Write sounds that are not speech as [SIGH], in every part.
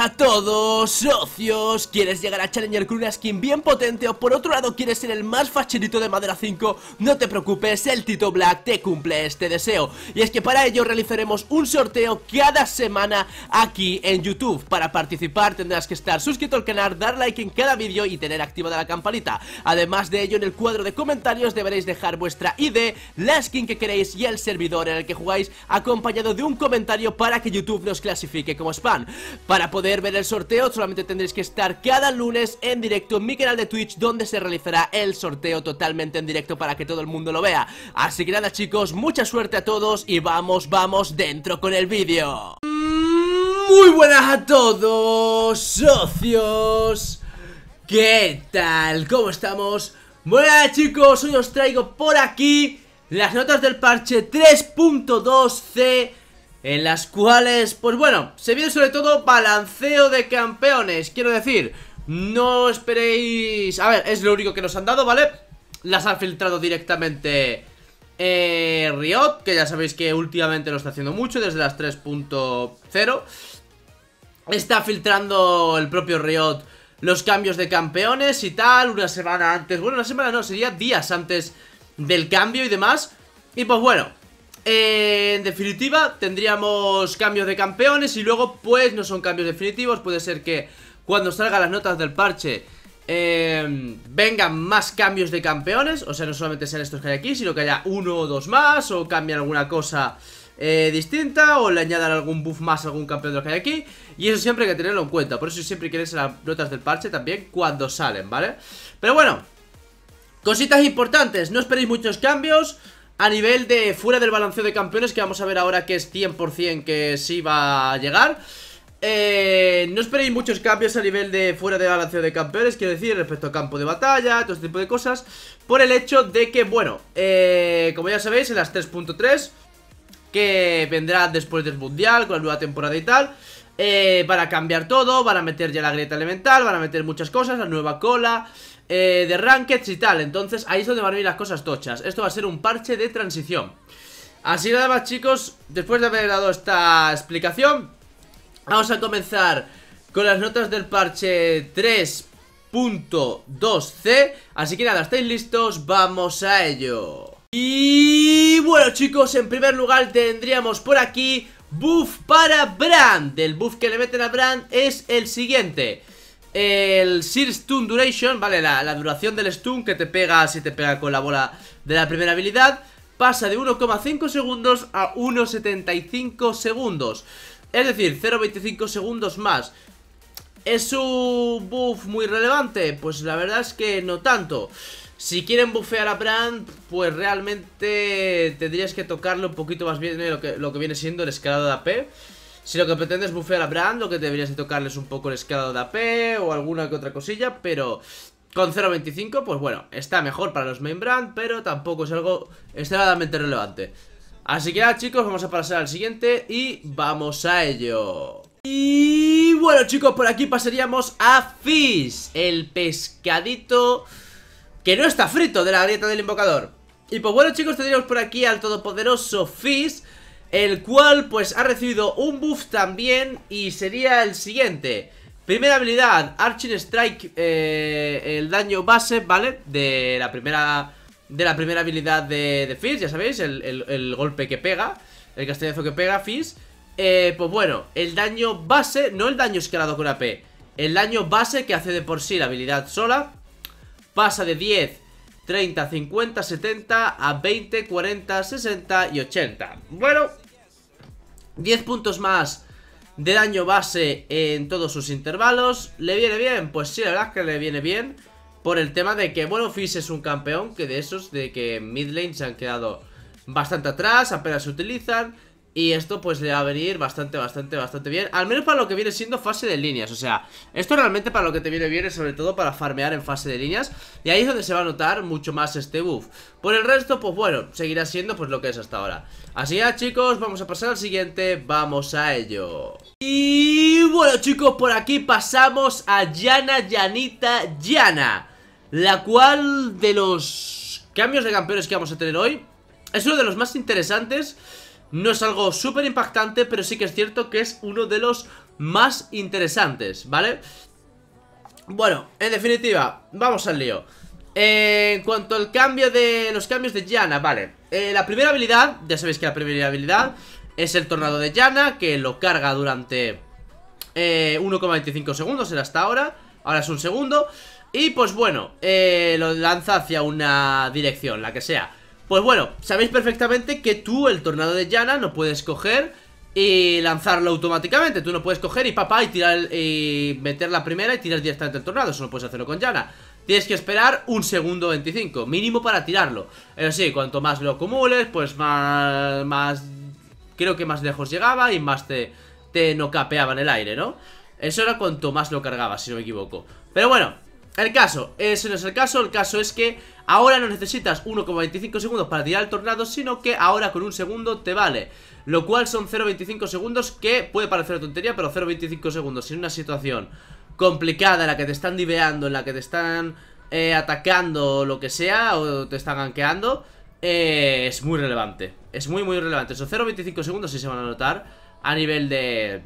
a todos, socios ¿Quieres llegar a Challenger con una skin bien potente o por otro lado quieres ser el más facherito de Madera 5? No te preocupes, el Tito Black te cumple este deseo Y es que para ello realizaremos un sorteo cada semana aquí en YouTube Para participar tendrás que estar suscrito al canal, dar like en cada vídeo y tener activada la campanita Además de ello en el cuadro de comentarios deberéis dejar vuestra ID, la skin que queréis y el servidor en el que jugáis Acompañado de un comentario para que YouTube nos clasifique como spam Para poder poder ver el sorteo solamente tendréis que estar cada lunes en directo en mi canal de Twitch donde se realizará el sorteo totalmente en directo para que todo el mundo lo vea Así que nada chicos, mucha suerte a todos y vamos, vamos dentro con el vídeo Muy buenas a todos, socios ¿Qué tal? ¿Cómo estamos? Buenas chicos, hoy os traigo por aquí las notas del parche 3.2c en las cuales, pues bueno, se viene sobre todo balanceo de campeones, quiero decir, no esperéis... A ver, es lo único que nos han dado, ¿vale? Las han filtrado directamente eh, Riot, que ya sabéis que últimamente lo está haciendo mucho desde las 3.0. Está filtrando el propio Riot los cambios de campeones y tal, una semana antes, bueno, una semana no, sería días antes del cambio y demás. Y pues bueno, en definitiva, tendríamos cambios de campeones y luego pues no son cambios definitivos. Puede ser que cuando salgan las notas del parche em, vengan más cambios de campeones. O sea, no solamente sean estos que hay aquí, sino que haya uno o dos más o cambien alguna cosa... Eh, distinta o le añadan algún buff más a algún campeón de los que hay aquí Y eso siempre hay que tenerlo en cuenta, por eso siempre quieres las notas del parche también cuando salen, ¿vale? Pero bueno, cositas importantes, no esperéis muchos cambios a nivel de fuera del balanceo de campeones que vamos a ver ahora que es 100% que sí va a llegar eh, no esperéis muchos cambios a nivel de fuera del balanceo de campeones, quiero decir, respecto a campo de batalla, todo este tipo de cosas Por el hecho de que, bueno, eh, como ya sabéis, en las 3.3 Que vendrá después del mundial, con la nueva temporada y tal eh, Van a cambiar todo, van a meter ya la grieta elemental, van a meter muchas cosas, la nueva cola eh, de rankets y tal Entonces ahí es donde van a venir las cosas tochas Esto va a ser un parche de transición Así nada más chicos, después de haber dado esta explicación Vamos a comenzar con las notas del parche 3.2c Así que nada, ¿estáis listos? Vamos a ello Y bueno chicos, en primer lugar tendríamos por aquí Buff para Brand El buff que le meten a Brand es el siguiente el Sear Stun Duration, ¿vale? La, duración del stun que te pega si te pega con la bola de la primera habilidad pasa de 1,5 segundos a 1,75 segundos. Es decir, 0,25 segundos más. ¿Es un buff muy relevante? Pues la verdad es que no tanto. Si quieren buffear a Brand, pues realmente tendrías que tocarlo un poquito más bien eh, lo, que, lo que viene siendo el escalado de AP. Si lo que pretendes bufear a Brand, lo que deberías de tocarles un poco el escalado de AP o alguna que otra cosilla, pero con 0.25, pues bueno, está mejor para los main brand, pero tampoco es algo extremadamente relevante. Así que nada chicos, vamos a pasar al siguiente y vamos a ello. Y bueno chicos, por aquí pasaríamos a Fish, el pescadito que no está frito de la grieta del invocador. Y pues bueno chicos, tendríamos por aquí al todopoderoso Fizz... El cual pues ha recibido un buff también y sería el siguiente Primera habilidad, Arching Strike, eh, el daño base, ¿vale? De la primera de la primera habilidad de, de Fizz, ya sabéis, el, golpe que pega, el castellazo que pega Fizz eh, Pues bueno, el daño base, no el daño escalado con AP El daño base que hace de por sí la habilidad sola Pasa de 10, 30, 50, 70 a 20, 40, 60 y 80 Bueno, 10 puntos más de daño base en todos sus intervalos. ¿Le viene bien? Pues sí, la verdad es que le viene bien. Por el tema de que, bueno, Fizz es un campeón, que de esos, de que mid lane se han quedado bastante atrás, apenas se utilizan. Y esto pues le va a venir bastante, bastante, bastante bien Al menos para lo que viene siendo fase de líneas O sea, esto realmente para lo que te viene bien es sobre todo para farmear en fase de líneas Y ahí es donde se va a notar mucho más este buff Por el resto, pues bueno, seguirá siendo pues lo que es hasta ahora Así ya chicos, vamos a pasar al siguiente Vamos a ello Y bueno chicos, por aquí pasamos a Yana, Yanita, Yana La cual de los cambios de campeones que vamos a tener hoy Es uno de los más interesantes no es algo súper impactante, pero sí que es cierto que es uno de los más interesantes, ¿vale? Bueno, en definitiva, vamos al lío eh, En cuanto al cambio de... los cambios de Yana, vale eh, La primera habilidad, ya sabéis que la primera habilidad es el tornado de Yana Que lo carga durante eh, 1,25 segundos, era hasta ahora Ahora es un segundo Y pues bueno, eh, lo lanza hacia una dirección, la que sea pues bueno, sabéis perfectamente que tú el tornado de Yana no puedes coger y lanzarlo automáticamente. Tú no puedes coger y papá y tirar y meter la primera y tirar directamente el tornado. Eso no puedes hacerlo con Yana. Tienes que esperar un segundo 25, mínimo para tirarlo. Pero sí, cuanto más lo acumules, pues más... más creo que más lejos llegaba y más te, te no capeaba en el aire, ¿no? Eso era cuanto más lo cargaba, si no me equivoco. Pero bueno, el caso, ese no es el caso, el caso es que ahora no necesitas 1,25 segundos para tirar el tornado, sino que ahora con un segundo te vale. Lo cual son 0,25 segundos, que puede parecer tontería, pero 0,25 segundos en una situación complicada en la que te están diveando, en la que te están eh, atacando atacando lo que sea, o te están gankeando, eh, es muy relevante. Es muy, muy relevante. Esos 0,25 segundos si se van a notar a nivel de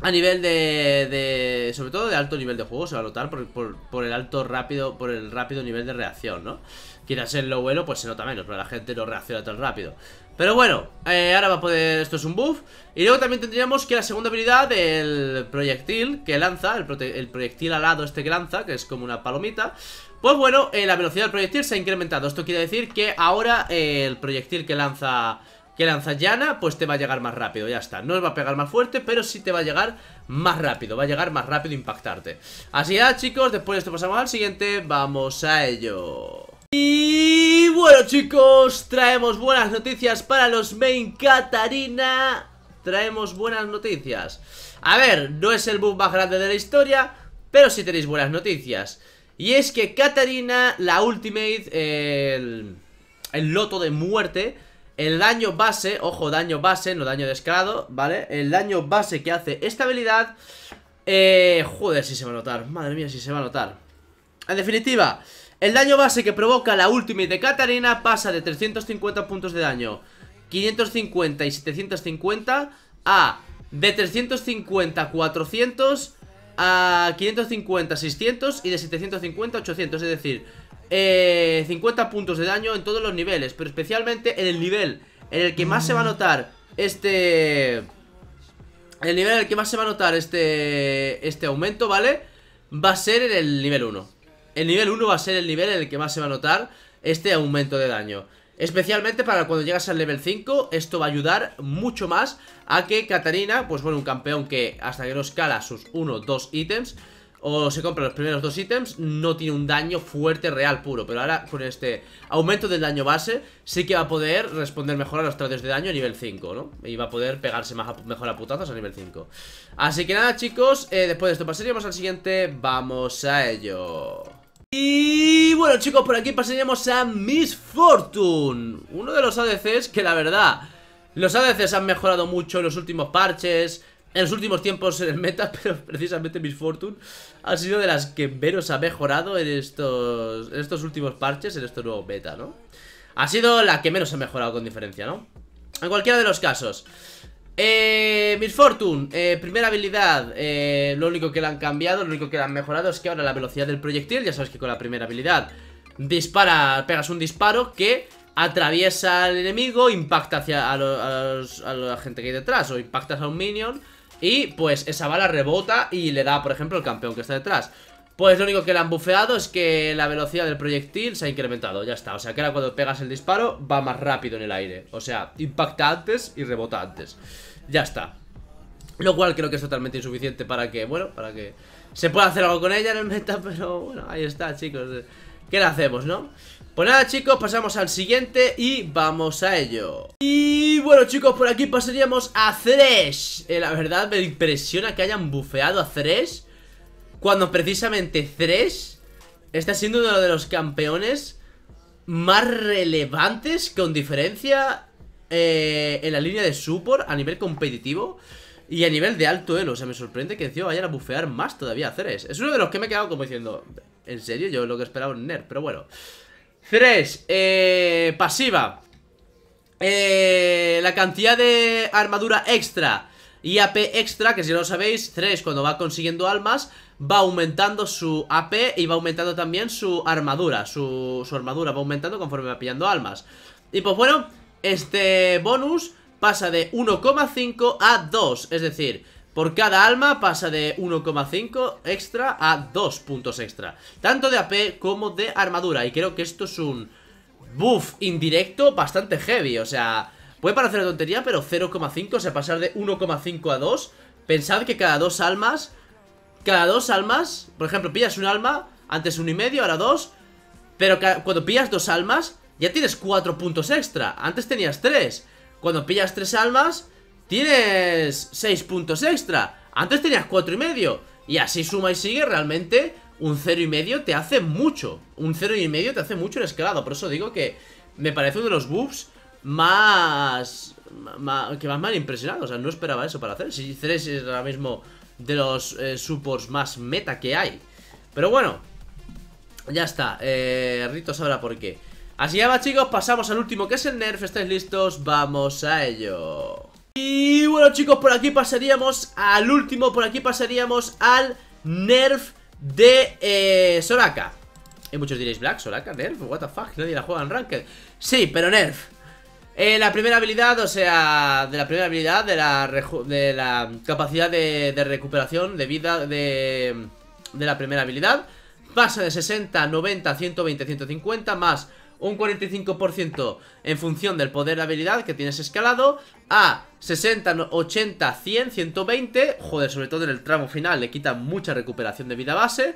a nivel de, de, Sobre todo de alto nivel de juego se va a notar por, el alto rápido. Por el rápido nivel de reacción, ¿no? Quieras ser lo bueno, pues se nota menos, pero la gente no reacciona tan rápido. Pero bueno, eh, ahora va a poder. Esto es un buff. Y luego también tendríamos que la segunda habilidad, del proyectil que lanza, el, el proyectil alado este que lanza, que es como una palomita. Pues bueno, eh, la velocidad del proyectil se ha incrementado. Esto quiere decir que ahora eh, el proyectil que lanza que lanza llana, pues te va a llegar más rápido, ya está. No va a pegar más fuerte, pero sí te va a llegar más rápido, va a llegar más rápido impactarte. Así ya, chicos, después de esto pasamos al siguiente, vamos a ello. Y bueno, chicos, traemos buenas noticias para los main Catarina. Traemos buenas noticias. A ver, no es el boom más grande de la historia, pero sí tenéis buenas noticias. Y es que Katarina, la Ultimate, el, el loto de muerte, el daño base, ojo, daño base, no daño de escalado, ¿vale? El daño base que hace esta habilidad eh, Joder, si se va a notar, madre mía, si se va a notar En definitiva, el daño base que provoca la ultimate de Katarina pasa de 350 puntos de daño 550 y 750 a de 350 400 a 550 600 y de 750 800 Es decir, 50 eh, puntos de daño en todos los niveles Pero especialmente en el nivel en el que más se va a mm. notar este... El nivel en el que más se va a notar este, este aumento, ¿vale? Va a ser en el nivel 1 El nivel 1 va a ser el nivel en el que más se va a notar este aumento de daño Especialmente para cuando llegas al level 5 Esto va a ayudar mucho más a que Katarina, pues bueno, un campeón que hasta que no escala sus 1, 2 ítems o se compra los primeros dos ítems, no tiene un daño fuerte real puro. Pero ahora con este aumento del daño base, sí que va a poder responder mejor a los tratos de daño a nivel 5, ¿no? Y va a poder pegarse más mejor a putazos a nivel 5. Así que nada, chicos, eh, después de esto pasaríamos al siguiente. Vamos a ello. Y bueno chicos, por aquí pasaríamos a Miss Fortune Uno de los ADCs que la verdad Los ADCs han mejorado mucho en los últimos parches en los últimos tiempos en el meta, [LAUGHS] pero precisamente Miss Fortune ha sido de las que menos ha mejorado en estos, estos últimos parches, en este nuevo beta, ¿no? Ha sido la que menos ha mejorado con diferencia, ¿no? En cualquiera de los casos. Eh, Miss Fortune, eh, primera habilidad eh, Lo único que le han cambiado, lo único que le han mejorado Es que ahora la velocidad del proyectil, ya sabes que con la primera habilidad Dispara, pegas un disparo que atraviesa al enemigo Impacta hacia la gente que hay detrás O impactas a un minion y pues esa bala rebota y le da, por ejemplo, el campeón que está detrás pues lo único que le han bufeado es que la velocidad del proyectil se ha incrementado, ya está. O sea, que ahora cuando pegas el disparo va más rápido en el aire. O sea, impacta antes y rebota antes. Ya está. Lo cual creo que es totalmente insuficiente para que, bueno, para que se pueda hacer algo con ella en el meta, [LAUGHS] pero bueno, ahí está, chicos. ¿Qué le hacemos, no? Pues nada chicos, pasamos al siguiente y vamos a ello Y bueno chicos, por aquí pasaríamos a Thresh eh, La verdad me impresiona que hayan bufeado a Thresh Cuando precisamente Thresh está siendo uno de los campeones más relevantes con diferencia eh, en la línea de support a nivel competitivo y a nivel de alto elo. O sea, me sorprende que encima vayan a bufear más todavía a Ceres. Es uno de los que me he quedado como diciendo, en serio, yo lo que esperaba un nerf, pero bueno. 3. Eh, pasiva. Eh, la cantidad de armadura extra y AP extra, que si no lo sabéis, 3 cuando va consiguiendo almas, va aumentando su AP y va aumentando también su armadura. Su, su armadura va aumentando conforme va pillando almas. Y pues bueno, este bonus pasa de 1,5 a 2, es decir, por cada alma pasa de 1,5 extra a 2 puntos extra. Tanto de AP como de armadura. Y creo que esto es un buff indirecto bastante heavy. O sea, puede parecer tontería, pero 0,5, o sea, pasar de 1,5 a 2. Pensad que cada dos almas, cada dos almas, por ejemplo, pillas un alma, antes 1,5, ahora dos. Pero cuando pillas dos almas, ya tienes 4 puntos extra. Antes tenías 3. Cuando pillas tres almas tienes 6 puntos extra. Antes tenías 4 y medio. Y así suma y sigue, realmente un 0 y medio te hace mucho. Un 0 y medio te hace mucho el escalado. Por eso digo que me parece uno de los buffs más, que más mal impresionado. O sea, no esperaba eso para hacer. Si 3 es ahora mismo de los eh, supports más meta que hay. Pero bueno, ya está. Eh, Rito sabrá por qué. Así ya va chicos, pasamos al último que es el nerf, ¿estáis listos? ¡Vamos a ello! Y bueno chicos, por aquí pasaríamos al último, por aquí pasaríamos al nerf de eh, Soraka Y eh, muchos diréis, Black, Soraka, nerf, what the fuck, nadie la juega en Ranked Sí, pero nerf eh, la primera habilidad, o sea, de la primera habilidad, de la, de capacidad de, de, recuperación de vida de, de la primera habilidad Pasa de 60, 90, 120, 150 más un 45% en función del poder de habilidad que tienes escalado a 60, 80, 100, 120, joder, sobre todo en el tramo final le quita mucha recuperación de vida base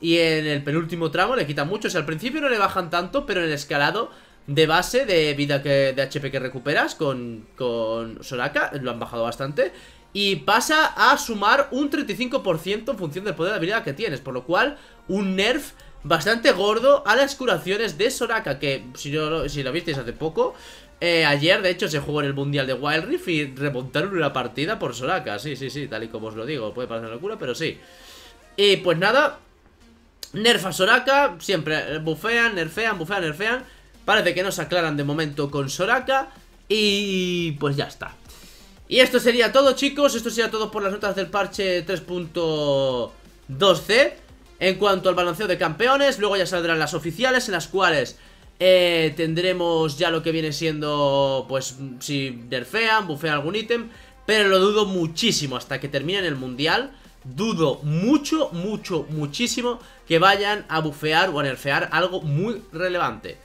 y en el penúltimo tramo le quita mucho, o al principio no le bajan tanto, pero en el escalado de base de vida que, de HP que recuperas con, con Soraka, lo han bajado bastante y pasa a sumar un 35% en función del poder de habilidad que tienes, por lo cual un nerf bastante gordo a las curaciones de Soraka, que si, lo visteis hace poco, eh, ayer de hecho se jugó en el Mundial de Wild Rift y remontaron una partida por Soraka, sí, sí, sí, tal y como os lo digo, puede parecer locura, pero sí. Y pues nada, nerfa Soraka, siempre bufean, nerfean, bufean, nerfean, parece que no se aclaran de momento con Soraka y pues ya está. Y esto sería todo chicos, esto sería todo por las notas del parche 3.2c en cuanto al balanceo de campeones, luego ya saldrán las oficiales en las cuales eh, tendremos ya lo que viene siendo, pues, si nerfean, bufean algún ítem, pero lo dudo muchísimo hasta que terminen el mundial. Dudo mucho, mucho, muchísimo que vayan a bufear o a nerfear algo muy relevante.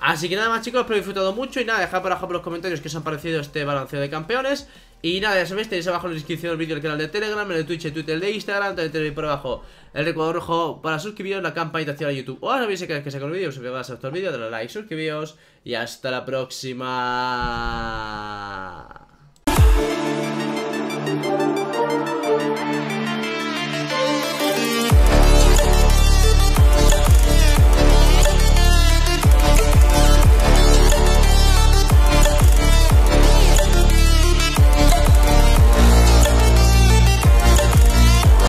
Así que nada más chicos, espero que disfrutado mucho y nada, dejad por abajo en los comentarios qué os han parecido este balanceo de campeones y nada, ya sabéis, tenéis abajo en la descripción del vídeo del canal de Telegram, el de Twitch, el Twitter, el de Instagram, también tenéis por abajo el recuadro rojo para suscribiros, la campanita de YouTube. O ahora sabéis que que saco el vídeo, suscribiros a el vídeo, dale like, suscribiros y hasta la próxima.